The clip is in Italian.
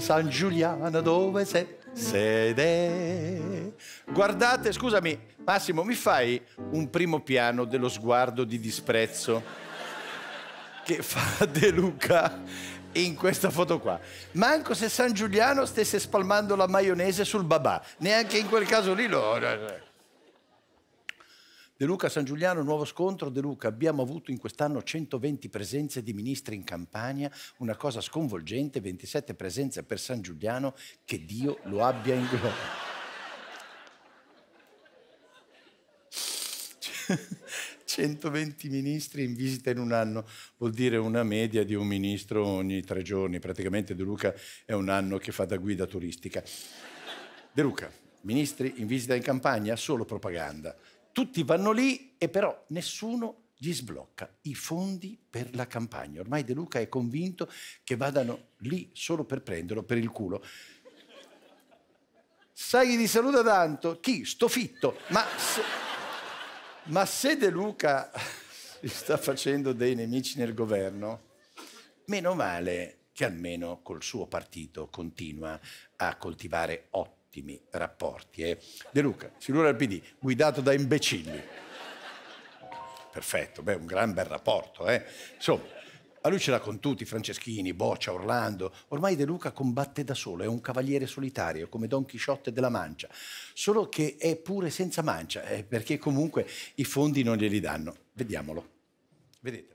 San Giuliano dove sei? Sede. Guardate, scusami, Massimo, mi fai un primo piano dello sguardo di disprezzo che fa De Luca in questa foto qua. Manco se San Giuliano stesse spalmando la maionese sul babà, neanche in quel caso lì lo... De Luca San Giuliano, nuovo scontro. De Luca, abbiamo avuto in quest'anno 120 presenze di ministri in campagna, una cosa sconvolgente, 27 presenze per San Giuliano, che Dio lo abbia in gloria. 120 ministri in visita in un anno vuol dire una media di un ministro ogni tre giorni. Praticamente De Luca è un anno che fa da guida turistica. De Luca, ministri in visita in campagna? Solo propaganda tutti vanno lì e però nessuno gli sblocca i fondi per la campagna. Ormai De Luca è convinto che vadano lì solo per prenderlo per il culo. Sai di saluta tanto? Chi? Sto fitto. Ma se, ma se De Luca si sta facendo dei nemici nel governo, meno male che almeno col suo partito continua a coltivare otto ottimi rapporti. Eh? De Luca, figura del PD, guidato da imbecilli. Perfetto, beh, un gran bel rapporto. Eh? Insomma, a lui ce l'ha con tutti, Franceschini, Boccia, Orlando. Ormai De Luca combatte da solo, è un cavaliere solitario, come Don Chisciotte della Mancia. Solo che è pure senza mancia, eh, perché comunque i fondi non glieli danno. Vediamolo. Vedete.